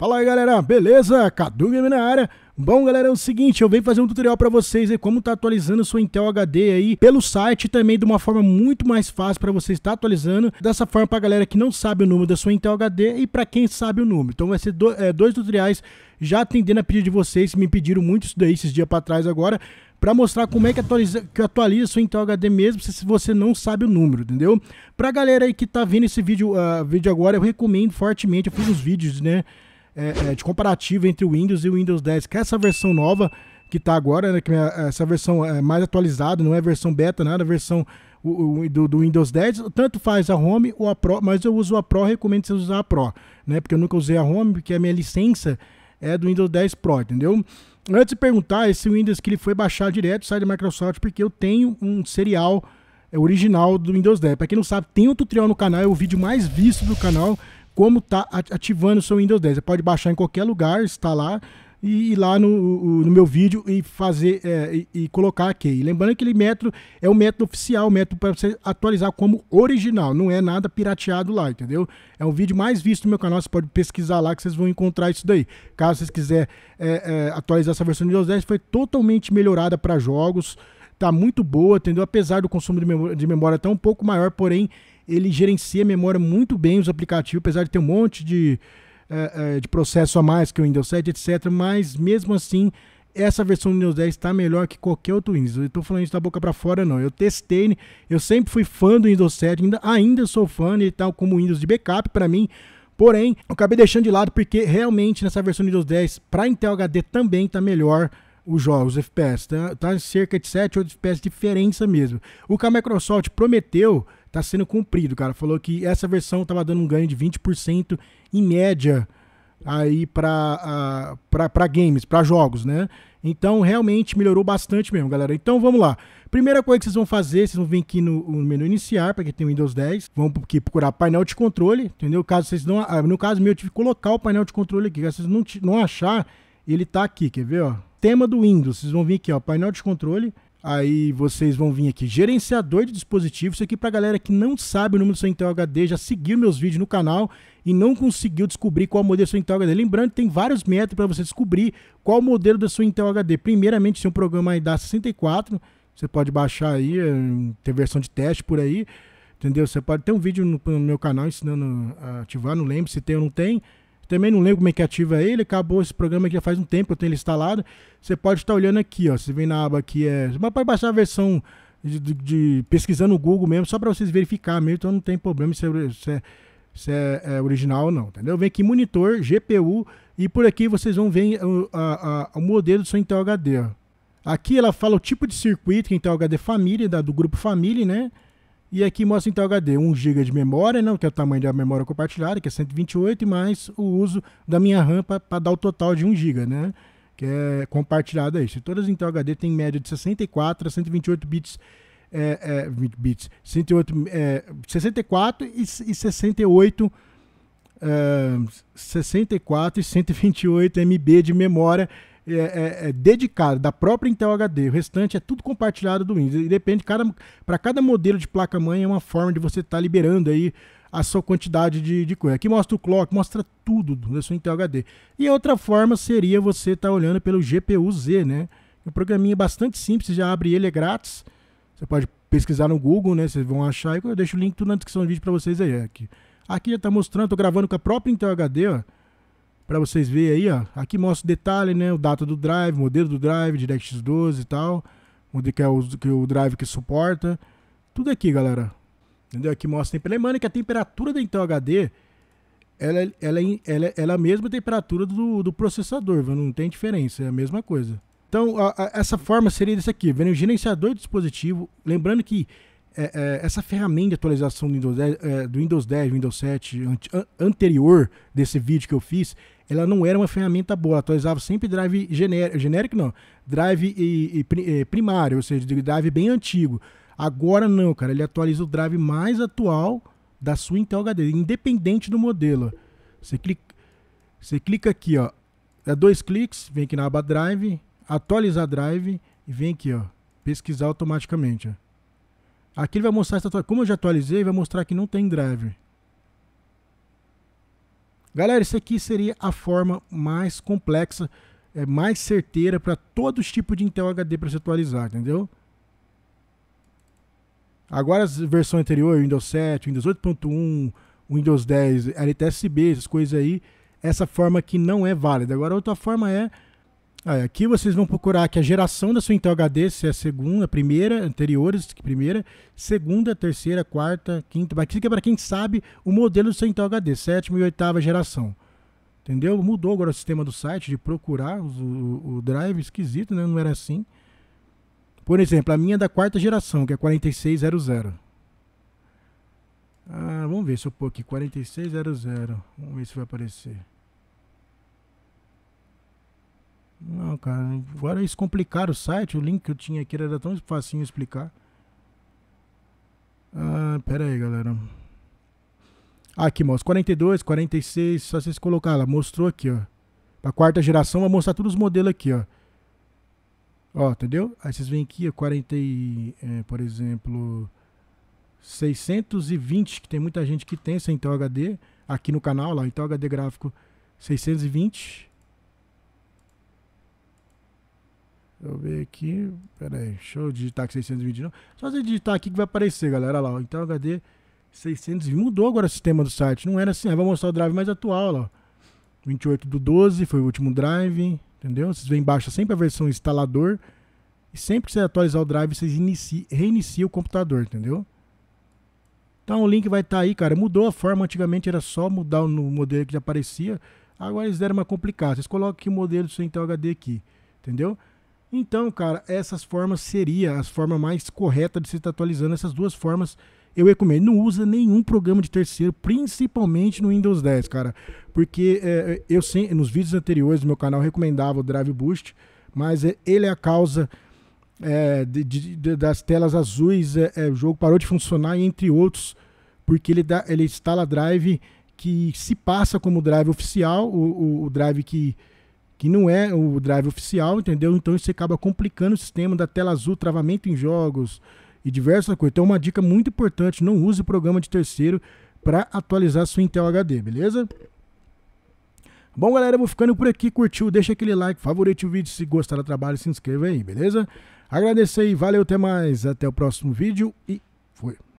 Fala aí, galera, beleza? Cadu Game na área. Bom, galera, é o seguinte, eu venho fazer um tutorial para vocês aí como tá atualizando sua Intel HD aí pelo site também de uma forma muito mais fácil para vocês estar tá atualizando. Dessa forma para galera que não sabe o número da sua Intel HD e para quem sabe o número. Então vai ser do, é, dois tutoriais já atendendo a pedido de vocês, me pediram muito isso daí esses dias para trás agora para mostrar como é que atualiza, que atualiza sua Intel HD mesmo se você não sabe o número, entendeu? Pra galera aí que tá vendo esse vídeo, uh, vídeo agora, eu recomendo fortemente, eu fiz uns vídeos, né? É, é, de comparativo entre o Windows e o Windows 10, que é essa versão nova que está agora, né, que é, é essa versão é mais atualizada, não é versão beta, nada, versão o, o, do, do, Windows 10, tanto faz a Home ou a Pro, mas eu uso a Pro, recomendo você usar a Pro, né? Porque eu nunca usei a Home, porque a minha licença é do Windows 10 Pro, entendeu? Antes de perguntar, esse Windows que ele foi baixar direto, sai da Microsoft, porque eu tenho um serial é, original do Windows 10. Para quem não sabe, tem um tutorial no canal, é o vídeo mais visto do canal como tá ativando o seu Windows 10. Você pode baixar em qualquer lugar, instalar e ir lá no, no meu vídeo e fazer é, e, e, colocar aqui. E lembrando que ele método é o método oficial, o método para você atualizar como original, não é nada pirateado lá, entendeu? É um vídeo mais visto no meu canal, você pode pesquisar lá que vocês vão encontrar isso daí. Caso vocês quiserem é, é, atualizar essa versão do Windows 10, foi totalmente melhorada para jogos, tá muito boa, entendeu? Apesar do consumo de memória, de memória tão tá um pouco maior, porém ele gerencia a memória muito bem os aplicativos, apesar de ter um monte de, é, é, de processo a mais que o Windows 7, etc. Mas mesmo assim, essa versão do Windows 10 está melhor que qualquer outro Windows. Eu estou falando isso da boca para fora, não. Eu testei, eu sempre fui fã do Windows 7, ainda, ainda sou fã e tal, como Windows de backup para mim. Porém, eu acabei deixando de lado porque realmente nessa versão do Windows 10 para Intel HD também está melhor os jogos, os FPS. Tá, tá cerca de 7, 8 FPS de diferença mesmo. O que a Microsoft prometeu está sendo cumprido, cara. Falou que essa versão estava dando um ganho de 20% em média aí para para games, para jogos, né? Então realmente melhorou bastante mesmo, galera. Então vamos lá. Primeira coisa que vocês vão fazer, vocês vão vir aqui no, no menu iniciar, para quem tem Windows 10, vão aqui procurar painel de controle, entendeu? Caso vocês não, ah, no caso meu eu tive que colocar o painel de controle aqui, caso vocês não não achar, ele tá aqui, quer ver, ó? Tema do Windows, vocês vão vir aqui, ó, painel de controle. Aí vocês vão vir aqui, gerenciador de dispositivos. Isso aqui para galera que não sabe o número do seu Intel HD, já seguiu meus vídeos no canal e não conseguiu descobrir qual modelo do seu Intel HD. Lembrando que tem vários métodos para você descobrir qual modelo da sua Intel HD. Primeiramente, se um programa aí da 64, você pode baixar aí, é, tem versão de teste por aí, entendeu? Você pode ter um vídeo no, no meu canal ensinando a ativar, não lembro se tem ou não tem. Também não lembro como é que ativa ele. Acabou esse programa que já faz um tempo que eu tenho ele instalado. Você pode estar olhando aqui, ó. Você vem na aba aqui, é. Mas pode baixar a versão de, de, de pesquisando no Google mesmo, só para vocês verificar mesmo. Então não tem problema se é, se é, se é, é original ou não, entendeu? Vem aqui monitor, GPU. E por aqui vocês vão ver o, uh, a, a, o modelo do seu Intel HD, ó. Aqui ela fala o tipo de circuito que é Intel HD Família, da, do grupo Família, né? E aqui mostra Intel HD 1 GB de memória, né, que é o tamanho da memória compartilhada, que é 128, mais o uso da minha RAM para dar o total de 1 GB, né, que é compartilhada aí. Todas as Intel então, HD tem média de 64 a 128 bits, é, é, bits 108, é, 64 e, e 68 é, 64 e 128 MB de memória é, é, é, dedicado da própria Intel HD. O restante é tudo compartilhado do Windows. E depende, cada, para cada modelo de placa-mãe é uma forma de você estar tá liberando aí a sua quantidade de, de coisa. Aqui mostra o clock, mostra tudo da sua Intel HD. E a outra forma seria você estar tá olhando pelo GPU-Z, né? O é programinha bastante simples, você já abre ele, é grátis. Você pode pesquisar no Google, né? Vocês vão achar. Eu deixo o link tudo na descrição do vídeo para vocês aí. Aqui, aqui já está mostrando, estou gravando com a própria Intel HD, ó para vocês verem aí, ó. Aqui mostra o detalhe, né? O data do drive, modelo do drive, DirectX 12 e tal. Onde que é o, que o drive que suporta. Tudo aqui, galera. Entendeu? Aqui mostra a temperatura. Lembrando que a temperatura da Intel HD ela, ela, é ela, é, ela é a mesma temperatura do, do processador, viu? não tem diferença, é a mesma coisa. Então, a, a, essa forma seria isso aqui, vendo o gerenciador do dispositivo, lembrando que é, é, essa ferramenta de atualização do Windows 10, é, do Windows 10, Windows 7 an anterior desse vídeo que eu fiz, ela não era uma ferramenta boa, ela atualizava sempre drive genérico, genérico não, drive e, e, primário, ou seja, drive bem antigo. Agora não, cara, ele atualiza o drive mais atual da sua Intel HD, independente do modelo. Você clica, você clica aqui, ó, dá dois cliques, vem aqui na aba Drive, atualizar Drive e vem aqui, ó, pesquisar automaticamente, ó. Aqui ele vai mostrar essa atualização. Como eu já atualizei, vai mostrar que não tem driver. Galera, isso aqui seria a forma mais complexa, é, mais certeira para todos os tipos de Intel HD para se atualizar, entendeu? Agora as versões anteriores, Windows 7, Windows 8.1, Windows 10, LTSB, essas coisas aí, essa forma aqui não é válida. Agora outra forma é aqui vocês vão procurar que a geração da sua Intel HD, se é a segunda, primeira, anteriores, primeira, segunda, terceira, quarta, quinta, mas aqui é para quem sabe o modelo do seu Intel HD, sétima e oitava geração. Entendeu? Mudou agora o sistema do site de procurar o, o drive, esquisito, né? Não era assim. Por exemplo, a minha é da quarta geração, que é 4600. Ah, vamos ver se eu pôr aqui 4600. Vamos ver se vai aparecer. Não, cara, agora eles complicaram o site, o link que eu tinha aqui era tão facinho explicar. Ah, pera aí, galera. Aqui mostra 42, 46, só vocês colocar lá, mostrou aqui, ó. Pra quarta geração vai mostrar todos os modelos aqui, ó. Ó, entendeu? Aí vocês vêm aqui, ó, 40 é, por exemplo, 620, que tem muita gente que tem essa Intel HD, aqui no canal, lá, Intel HD gráfico 620. eu ver aqui. Pera aí, deixa eu digitar aqui 629. Só você digitar aqui que vai aparecer, galera. Olha lá, então HD 620. Mudou agora o sistema do site. Não era assim. Aí ah, vai mostrar o drive mais atual, lá. 28 do 12 foi o último drive, entendeu? Vocês vêm embaixo é sempre a versão instalador. E sempre que você atualizar o drive, vocês reinicia o computador, entendeu? Então o link vai estar tá aí, cara. Mudou a forma. Antigamente era só mudar no modelo que já aparecia. Agora eles deram uma complicada. Vocês colocam aqui o modelo do seu Intel então, HD aqui, entendeu? Então, cara, essas formas seria a forma mais correta de se estar atualizando. Essas duas formas eu recomendo. Não usa nenhum programa de terceiro, principalmente no Windows 10, cara. Porque é, é eu sempre, nos vídeos anteriores do meu canal recomendava o Drive Boost, mas é, ele é a causa é, de, de, das telas azuis. É, é, o jogo parou de funcionar, entre outros, porque ele, dá, ele instala drive que se passa como drive oficial, o, o, o drive que que não é o drive oficial, entendeu? Então isso acaba complicando o sistema da tela azul, travamento em jogos e diversas coisas. Então é uma dica muito importante, não use programa de terceiro para atualizar sua Intel HD, beleza? Bom, galera, eu vou ficando por aqui. Curtiu? Deixa aquele like, favorite o vídeo. Se gostar do trabalho, se inscreva aí, beleza? Agradecer e valeu, até mais. Até o próximo vídeo e